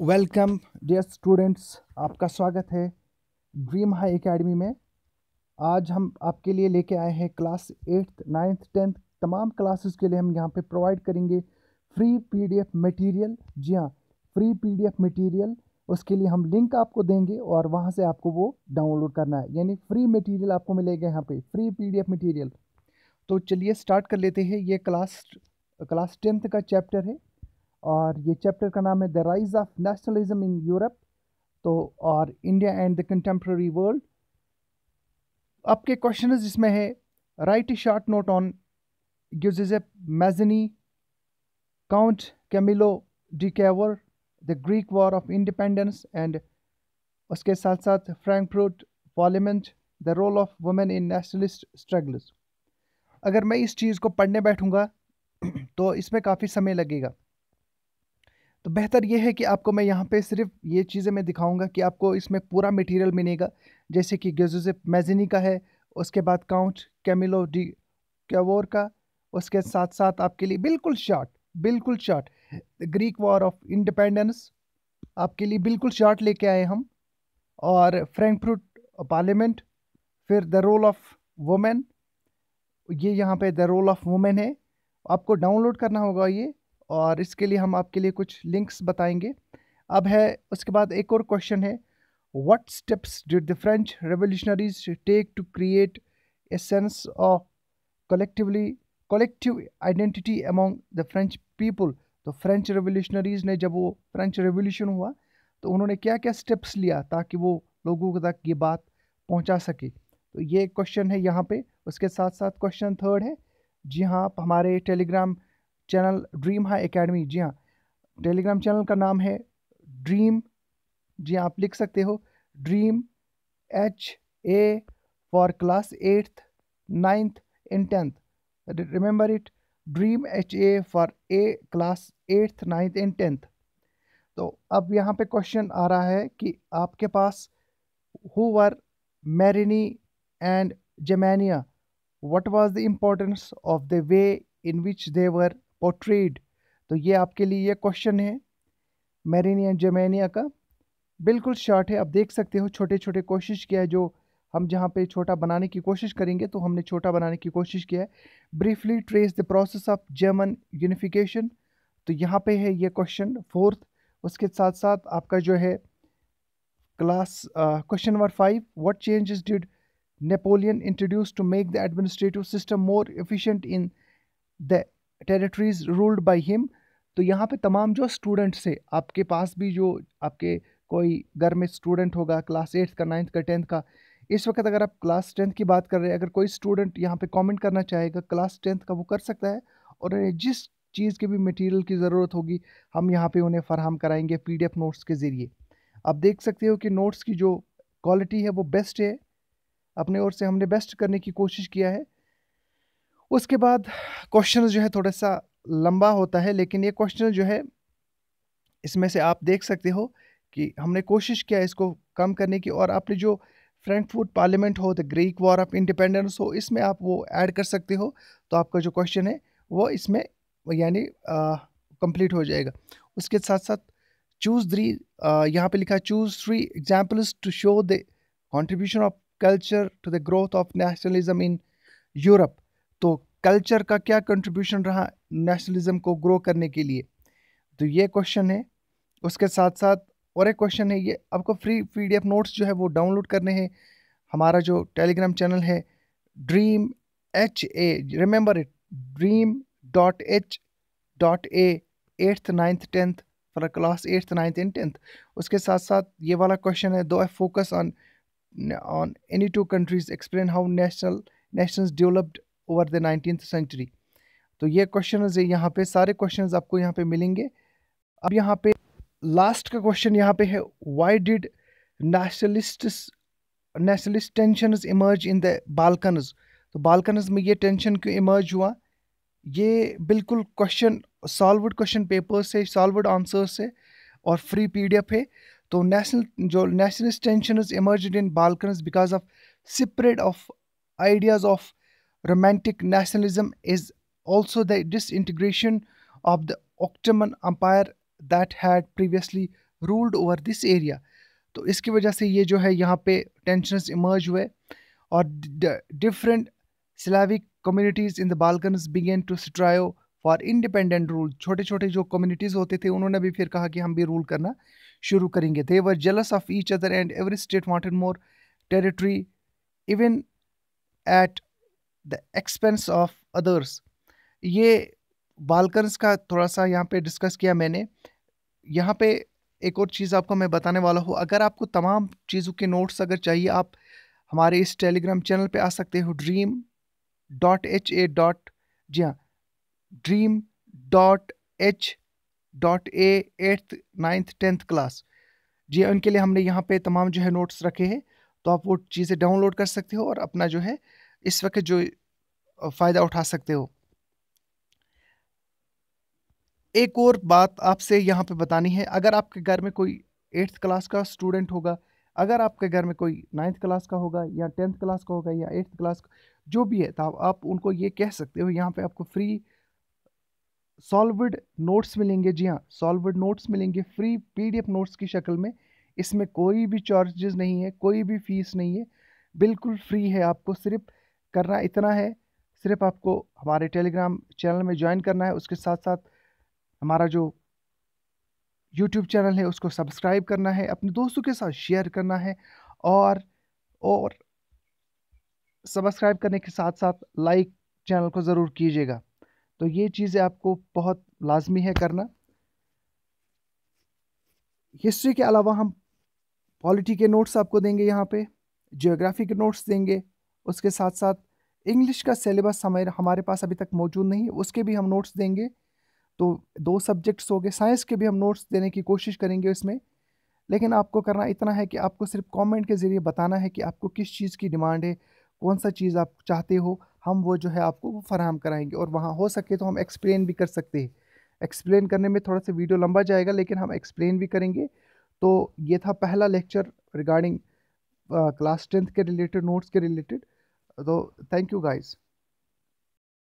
Welcome dear students आपका स्वागत है ड्रीम हाई एकेडमी में आज हम आपके लिए लेके आए हैं क्लास एट्थ नाइन्थ टेंथ तमाम क्लासेस के लिए हम यहाँ पे प्रोवाइड करेंगे फ्री पीडीएफ मटेरियल जी हाँ फ्री पीडीएफ मटेरियल उसके लिए हम लिंक आपको देंगे और वहाँ से आपको वो डाउनलोड करना है यानी फ्री मटीरियल आपको मिलेगा यहाँ पर फ्री पी डी तो चलिए स्टार्ट कर लेते हैं ये क्लास क्लास टेंथ का चैप्टर है और ये चैप्टर का नाम है the rise of nationalism in Europe तो और India and the contemporary world आपके क्वेश्चन इसमें है write a short note on Giuseppe Mazzini count Camillo de Cavour the Greek war of independence and उसके साथ साथ Frankfurt parliament the role of women in nationalist struggles अगर मैं इस चीज़ को पढ़ने बैठूंगा तो इसमें काफ़ी समय लगेगा तो बेहतर ये है कि आपको मैं यहाँ पे सिर्फ ये चीज़ें मैं दिखाऊंगा कि आपको इसमें पूरा मटेरियल मिलेगा जैसे कि गेजोजेप मैजिनी का है उसके बाद काउंट कैमिलो डी कैवोर का उसके साथ साथ आपके लिए बिल्कुल शार्ट बिल्कुल short Greek war of independence आपके लिए बिल्कुल शार्ट लेके आए हम और फ्रैंकफ्रूट पार्लियामेंट फिर द रोल ऑफ वुमेन ये यहाँ पे द रोल ऑफ वुमेन है आपको डाउनलोड करना होगा ये और इसके लिए हम आपके लिए कुछ लिंक्स बताएंगे अब है उसके बाद एक और क्वेश्चन है what steps did the French revolutionaries take to create a sense of collectively collective identity among the French people तो फ्रेंच रेवोल्यूशनरीज ने जब वो फ्रेंच रेवोल्यूशन हुआ तो उन्होंने क्या क्या स्टेप्स लिया ताकि वो लोगों तक ये बात पहुँचा सके तो ये क्वेश्चन है यहाँ पर उसके साथ साथ क्वेश्चन थर्ड है जी हाँ आप हमारे Telegram channel Dream High academy जी हाँ टेलीग्राम चैनल का नाम है ड्रीम जी हाँ आप लिख सकते हो Dream H A for class eighth ninth and tenth remember it Dream H A for A class eighth ninth and tenth तो अब यहाँ पे क्वेश्चन आ रहा है कि आपके पास who were Marianne and Germania what was the importance of the way in which they were portrayed तो ये आपके लिए ये क्वेश्चन है मैरिन एंड जमैनिया का बिल्कुल शॉर्ट है आप देख सकते हो छोटे छोटे कोशिश किया है जो हम जहाँ पे छोटा बनाने की कोशिश करेंगे तो हमने छोटा बनाने की कोशिश किया है briefly trace the process of German unification तो यहाँ पे है ये क्वेश्चन फोर्थ उसके साथ साथ आपका जो है class question number five what changes did Napoleon introduce to make the administrative system more efficient in the territories ruled by him तो यहाँ पे तमाम जो स्टूडेंट्स है आपके पास भी जो आपके कोई घर में स्टूडेंट होगा क्लास एट्थ का नाइन्थ का टेंथ का इस वक्त अगर आप क्लास टेंथ की बात कर रहे हैं अगर कोई स्टूडेंट यहाँ पे कमेंट करना चाहेगा क्लास टेंथ का वो कर सकता है और जिस चीज़ के भी मटेरियल की ज़रूरत होगी हम यहाँ पे उन्हें फराहम कराएंगे पीडीएफ नोट्स के ज़रिए आप देख सकते हो कि नोट्स की जो क्वालिटी है वो बेस्ट है अपने ओर से हमने बेस्ट करने की कोशिश किया है उसके बाद क्वेश्चन जो है थोड़ा सा लंबा होता है लेकिन ये क्वेश्चन जो है इसमें से आप देख सकते हो कि हमने कोशिश किया इसको कम करने की और आपने जो फ्रैंकफूड पार्लियामेंट हो the Greek war of independence हो इसमें आप वो ऐड कर सकते हो तो आपका जो क्वेश्चन है वो इसमें यानी कंप्लीट हो जाएगा उसके साथ साथ चूज़ थ्री यहाँ पे लिखा choose three examples to show the contribution of culture to the growth of nationalism in Europe तो कल्चर का क्या कंट्रीब्यूशन रहा नेशनलिज्म को ग्रो करने के लिए तो ये क्वेश्चन है उसके साथ साथ और एक क्वेश्चन है ये आपको फ्री पी नोट्स जो है वो डाउनलोड करने हैं हमारा जो टेलीग्राम चैनल है Dream H A remember it Dream dot H dot A eighth ninth tenth for class eighth ninth and tenth उसके साथ साथ ये वाला क्वेश्चन है दो आई focus on on any two countries explain how national national developed over the nineteen century तो ये क्वेश्चन है यहाँ पे सारे क्वेश्चन आपको यहाँ पे मिलेंगे अब यहाँ पे लास्ट का क्वेश्चन यहाँ पे है why did nationalist nationalist tension emerge in the Balkans तो बालकनज में ये टेंशन क्यों इमर्ज हुआ ये बिल्कुल क्वेश्चन सॉल्वड क्वेश्चन पेपर से सॉल्वड आंसर से और फ्री पी डी एफ है तो नेशनल जो nationalist tension emerge in Balkans because of separate of ideas of romantic nationalism is also the disintegration of the Ottoman Empire that had previously ruled over this area. तो इसकी वजह से ये जो है यहाँ पे टेंशनस इमर्ज हुए और different Slavic communities in the Balkans began to strive for independent rule छोटे छोटे जो कम्युनिटीज़ होते थे उन्होंने भी फिर कहा कि हम भी रूल करना शुरू करेंगे they were jealous of each other and every state wanted more territory even at the expense of others ये बालकन्स का थोड़ा सा यहाँ पे डिस्कस किया मैंने यहाँ पे एक और चीज़ आपको मैं बताने वाला हूँ अगर आपको तमाम चीज़ों के नोट्स अगर चाहिए आप हमारे इस टेलीग्राम चैनल पे आ सकते हो Dream dot H A dot जी हाँ Dream dot H dot A eighth ninth tenth class जी हाँ, उनके लिए हमने यहाँ पे तमाम जो है नोट्स रखे हैं तो आप वो चीज़ें डाउनलोड कर सकते हो और अपना जो है इस वक्त जो फ़ायदा उठा सकते हो एक और बात आपसे यहाँ पे बतानी है अगर आपके घर में कोई एट्थ क्लास का स्टूडेंट होगा अगर आपके घर में कोई नाइन्थ क्लास का होगा या टेंथ क्लास का होगा या एट्थ क्लास का जो भी है तो आप उनको ये कह सकते हो यहाँ पे आपको फ्री सॉल्वड नोट्स मिलेंगे जी हाँ सॉल्वड नोट्स मिलेंगे फ्री पीडीएफ नोट्स की शक्ल में इसमें कोई भी चार्जेस नहीं है कोई भी फीस नहीं है बिल्कुल फ्री है आपको सिर्फ करना इतना है सिर्फ आपको हमारे टेलीग्राम चैनल में ज्वाइन करना है उसके साथ साथ हमारा जो यूट्यूब चैनल है उसको सब्सक्राइब करना है अपने दोस्तों के साथ शेयर करना है और और सब्सक्राइब करने के साथ साथ लाइक चैनल को ज़रूर कीजिएगा तो ये चीज़ें आपको बहुत लाजमी है करना हिस्ट्री के अलावा हम पॉलिटी के नोट्स आपको देंगे यहाँ पे जियोग्राफी के नोट्स देंगे उसके साथ साथ इंग्लिश का सिलेबस हमारे हमारे पास अभी तक मौजूद नहीं है उसके भी हम नोट्स देंगे तो दो सब्जेक्ट्स हो गए साइंस के भी हम नोट्स देने की कोशिश करेंगे उसमें लेकिन आपको करना इतना है कि आपको सिर्फ कमेंट के ज़रिए बताना है कि आपको किस चीज़ की डिमांड है कौन सा चीज़ आप चाहते हो हम वो जो है आपको वो फराहम कराएंगे और वहाँ हो सके तो हम एक्सप्लेन भी कर सकते हैं एक्सप्लेन करने में थोड़ा सा वीडियो लंबा जाएगा लेकिन हम एक्सप्लेन भी करेंगे तो ये था पहला लेक्चर रिगार्डिंग क्लास टेंथ के रिलेटेड नोट्स के related so thank you guys